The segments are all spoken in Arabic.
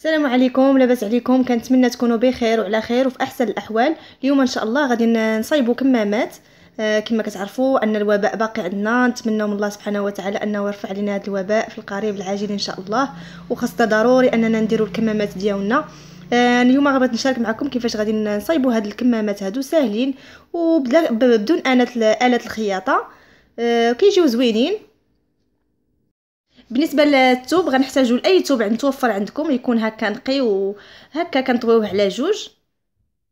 السلام عليكم لاباس عليكم كنتمنى تكونوا بخير وعلى خير وفي احسن الاحوال اليوم ان شاء الله غادي نصايبوا كمامات آه، كما كتعرفوا ان الوباء باقي عندنا نتمنى من الله سبحانه وتعالى انه يرفع لنا هذا الوباء في القريب العاجل ان شاء الله وخاصه ضروري اننا نديروا الكمامات ديالنا آه، اليوم غادي نشارك معكم كيفاش غادي نصايبوا هاد الكمامات هادو ساهلين وبدون آلة آلة الخياطه آه، كيجيو زوينين بالنسبه للثوب غنحتاجو لاي ثوب متوفر عندكم يكون هكا نقي وهكا كنطويوه على جوج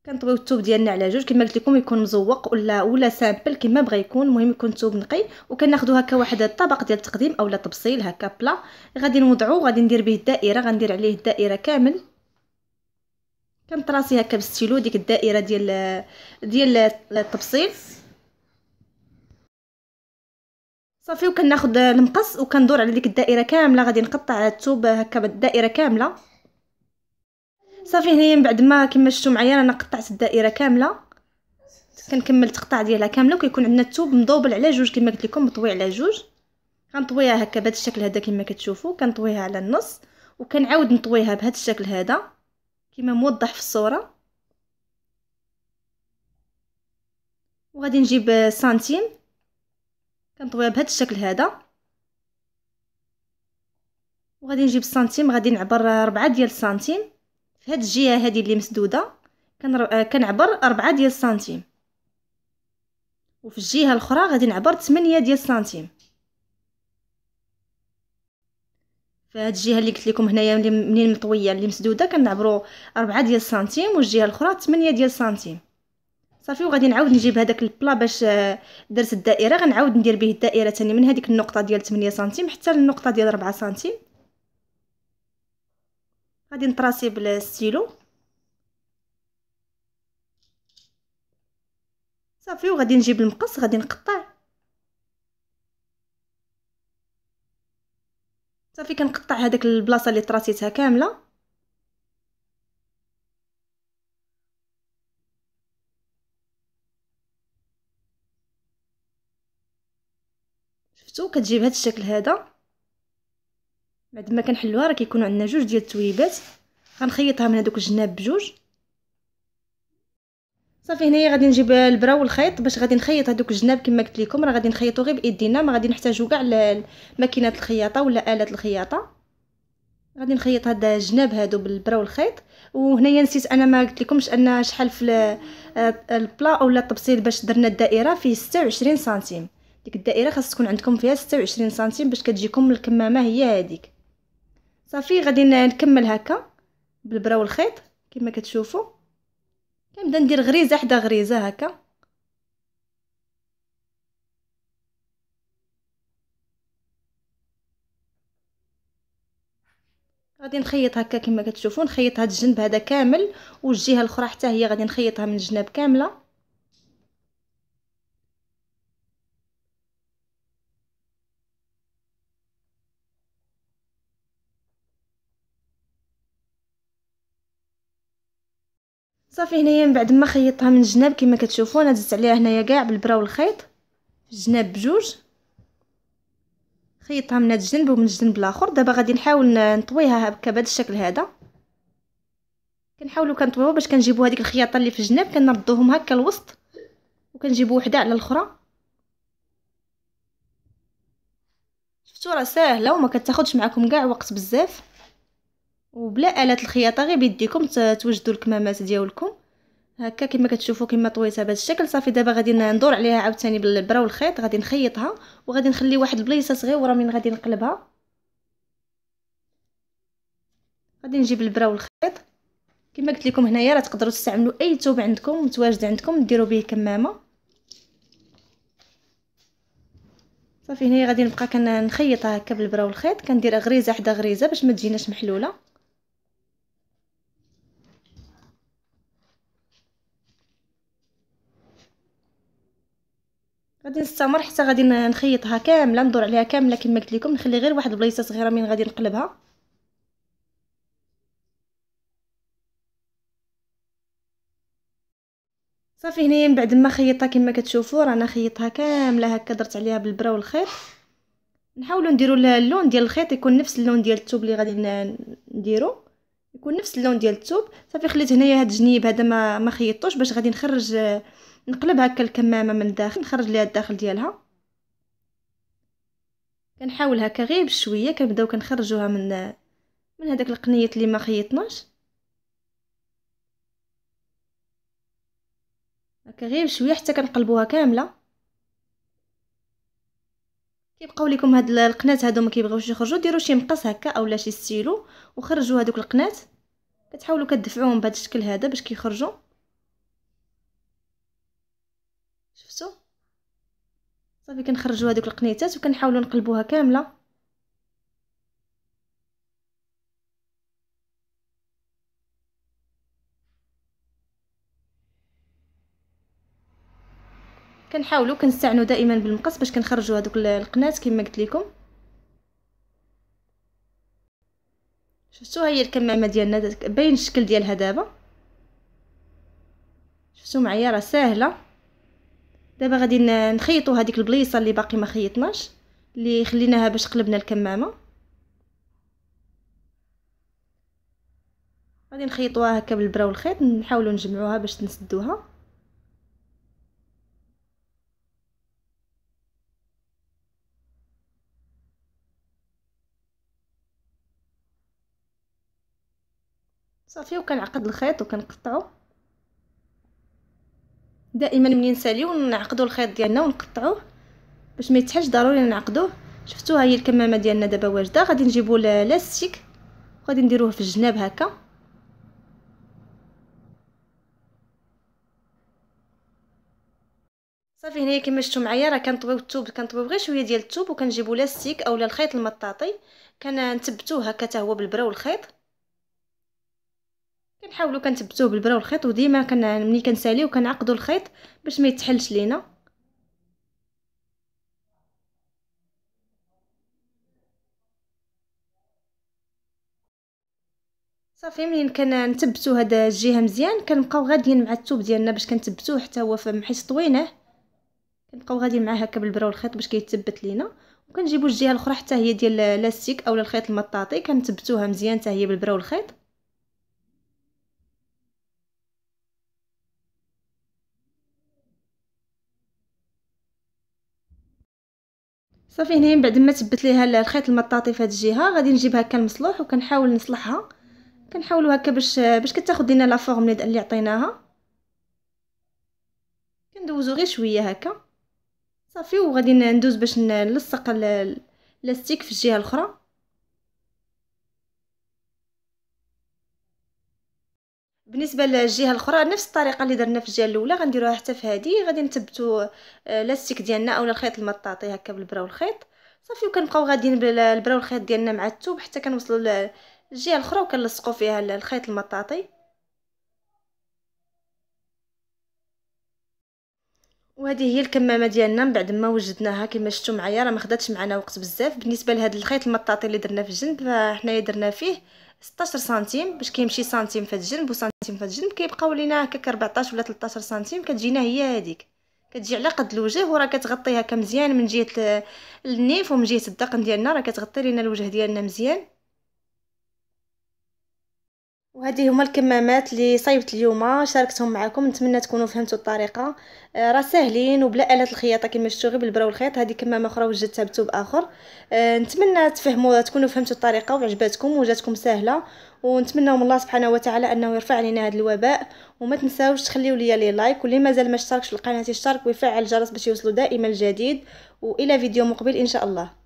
كنطويو الثوب ديالنا على جوج كما قلت لكم يكون مزوق ولا ولا سامبل كما بغى يكون المهم يكون الثوب نقي وكناخذوا هكا واحد الطبق ديال التقديم اولا تبصيل هكا بلا غادي نوضعو غادي ندير به الدائره غندير عليه الدائره كامل كنطراسي هكا بالستيلو ديك الدائره ديال ديال التبصيل صافي كناخد المقص وكندور على ديك الدائره كامله غادي نقطع الثوب هكا بالدائره كامله صافي هنايا من بعد ما كما شفتوا معايا انا قطعت الدائره كامله كنكمل التقطاع ديالها كامله وكيكون عندنا الثوب مضوبل على جوج كما قلت لكم مطوي على جوج غنطويها هكا بهذا الشكل هذا كما كتشوفوا كنطويها على النص وكنعاود نطويها بهذا الشكل هذا كما موضح في الصوره وغادي نجيب سنتيم كنطويها بهذا الشكل هذا وغادي نجيب سنتيم غادي نعبر ربعة ديال السنتيم في هذه الجهه هذه اللي مسدوده كنعبر ربعة ديال السنتيم وفي الجهه الاخرى غادي نعبر 8 ديال السنتيم فهاد الجهه اللي قلت لكم هنايا منين مطويه اللي مسدوده كنعبروا 4 ديال السنتيم والجهه الاخرى 8 ديال السنتيم صافي وغادي نعاود نجيب هذاك البلا باش آه، درت الدائره غنعاود ندير به الدائره ثاني من هذيك النقطه ديال 8 سنتيم حتى للنقطه ديال 4 سنتيم غادي نطراسي بالستيلو صافي وغادي نجيب المقص غادي نقطع صافي كنقطع هذاك البلاصه اللي طراسيتها كامله شفتوا كتجيب هذا الشكل هذا بعد ما كنحلوها راه كيكونوا عندنا جوج ديال التويبات غنخيطها من هذوك الجناب بجوج صافي هنايا غادي نجيب البرا والخيط باش غادي نخيط هذوك الجناب كما قلت لكم راه غادي نخيطو غير بايدينا ما غادي نحتاجو كاع ماكينات الخياطه ولا الات الخياطه غادي نخيط هاد الجناب هادو بالبرا والخيط وهنايا نسيت انا ما قلت لكمش ان شحال في آه، البلا اولا الطبسيل باش درنا الدائره فيه 26 سنتيم ديك الدائره خاص تكون عندكم فيها 26 سنتيم باش كتجيكم الكمامه هي هذيك صافي غادي نكمل هكا بالبرا والخيط كما كتشوفوا كنبدا ندير غريزه حدا غريزه هكا غادي نخيط هكا كما كتشوفوا نخيط هاد الجنب هذا كامل والجهه الاخرى حتى هي غادي نخيطها من الجناب كامله صافي هنايا من بعد ما خيطتها من الجناب كما كتشوفوا انا دزت عليها هنايا كاع بالبرا والخيط الجناب بجوج خيطتها من هذا الجنب ومن الجنب الاخر دابا غادي نحاول نطويها هكا بهذا الشكل هذا كنحاولوا كنطويوها باش كنجيبوا هذيك الخياطه اللي في الجناب كنردوهم هكا الوسط وكنجيبوا وحده على الاخرى شفتوا راه ساهله وما كتاخذش معكم كاع وقت بزاف وبلا الات الخياطة غير بيديكم توجدوا الكمامات ديالكم هكا كما كتشوفوا كما طويتها بهذا الشكل صافي دابا غادي ندور عليها عاوتاني بالبرا والخيط غادي نخيطها وغادي نخلي واحد البليصه صغيره من غادي نقلبها غادي نجيب البرا والخيط كما قلت لكم هنايا راه تقدروا تستعملوا اي ثوب عندكم متواجد عندكم ديروا به كمامه صافي هنايا غادي نبقى كنخيطها هكا بالبرا والخيط كندير غريزه حدا غريزه باش ما تجيناش محلوله غادي نستمر حتى غادي نخيطها كامله ندور عليها كامله كما قلت لكم نخلي غير واحد البلايصه صغيره من غادي نقلبها صافي هنايا من بعد ما خيطتها كما كتشوفوا رانا خيطها كامله هكا درت عليها بالبرا والخيط نحاولوا نديروا اللون ديال الخيط يكون نفس اللون ديال الثوب اللي غادي نديرو يكون نفس اللون ديال الثوب صافي خليت هنايا هاد الجنيب هذا ما ما خيطتوش باش غادي نخرج نقلب هكا الكمامه من الداخل نخرج ليها الداخل ديالها كنحاول هكا غير بشويه كنبداو كنخرجوها من من هذاك القنيط اللي ما خيطناش هكا غير بشويه حتى كنقلبوها كامله كيبقاو لكم هاد القنات هادو ما كيبغيوش يخرجوا ديروا شي مقص هكا اولا شي ستيلو وخرجوا هادوك القنات كتحاولوا كدفعوهم بهذا الشكل هذا باش كيخرجوا صافي كنخرجوا هذوك القنيتات وكنحاولوا نقلبوها كامله كنحاولوا كنستعنوا دائما بالمقص باش كنخرجوا هذوك القنات كما قلت لكم شفتوا هي الكمامه ديالنا باين الشكل ديالها دابا شفتوا معايا راه ساهله دابا غادي نخيطوا هذيك البليصه اللي باقي ما خيطناش اللي خليناها باش قلبنا الكمامه غادي نخيطوها هكا بالبرا والخيط نحاولوا نجمعوها باش نسدوها صافي وكنعقد الخيط وكنقطعو دائما منين نساليو نعقدو الخيط ديالنا ونقطعوه باش ما يتحش ضروري نعقدوه شفتوا ها هي الكمامه ديالنا دابا واجده غادي نجيبو لاستيك وغادي نديروه في الجناب هكا صافي هنايا كما شفتوا معايا راه كنطويو الثوب كنطويو غير شويه ديال الثوب وكنجيبو لاستيك اولا الخيط المطاطي كنثبتوه هكا حتى هو بالبرا والخيط كنحاولوا كنثبتوه بالبرا والخيط وديما كن ملي كنساليو كنعقدوا الخيط باش ما يتحلش لينا صافي منين كنثبتوا هاد الجهه مزيان كنبقاو غاديين مع الثوب ديالنا باش كنثبتوه حتى هو حيت طويناه كنبقاو غاديين معاه هكا بالبرا والخيط باش كيتثبت لينا وكنجيبو الجهه الاخرى حتى هي ديال لاستيك اولا الخيط المطاطي كنثبتوها مزيان حتى هي بالبرا والخيط صافي هنا من بعد ما تبت ليها الخيط المطاطي في الجهه غادي نجيب هكا المصلوح وكنحاول نصلحها كنحاولوا هكا باش باش كتاخذ لنا لا فورم اللي عطيناها كندوزو غير شويه هكا صافي وغادي ندوز باش نلصق اللاستيك في الجهه الاخرى بالنسبه للجهه الاخرى نفس الطريقه اللي درنا في الجهه الاولى غنديروها حتى في هذه غادي نثبتوا آه، لاستيك ديالنا اولا الخيط المطاطي هكا بالبرا والخيط صافي وكنبقاو غاديين بالبرا والخيط ديالنا مع الثوب حتى كنوصلوا للجهه الاخرى وكنلصقوا فيها الخيط المطاطي وهذه هي الكمامه ديالنا من بعد ما وجدناها كما شفتوا معايا راه ما خداتش معنا وقت بزاف بالنسبه لهذا الخيط المطاطي اللي درنا في الجنب فحنايا درنا فيه 16 سنتيم باش كيمشي سنتيم في الجنب وسنتيم سنتيم في الجنب كيبقاو لينا هكاك 14 ولا 13 سنتيم كتجينا هي هذيك كتجي على قد الوجه وراه كتغطي هكا مزيان من جهه النيف ومن جهه الدقن ديالنا راه كتغطي لينا الوجه ديالنا مزيان وهذه هما الكمامات اللي صايبت اليوم شاركتهم معكم نتمنى تكونوا فهمتوا الطريقه آه، راه ساهلين وبلا الات الخياطه كما شفتوا غير بالبرا والخيط هذه كمامه اخرى وجدتها بثوب اخر آه، نتمنى تفهموا تكونوا فهمتوا الطريقه وعجبتكم وجاتكم سهله ونتمنى من الله سبحانه وتعالى انه يرفع علينا هذا الوباء وما تنساوش تخليو ليا لي لايك واللي مازال ما اشتركش في القناه يشترك ويفعل الجرس باش يوصلوا دائما الجديد والى فيديو مقبل ان شاء الله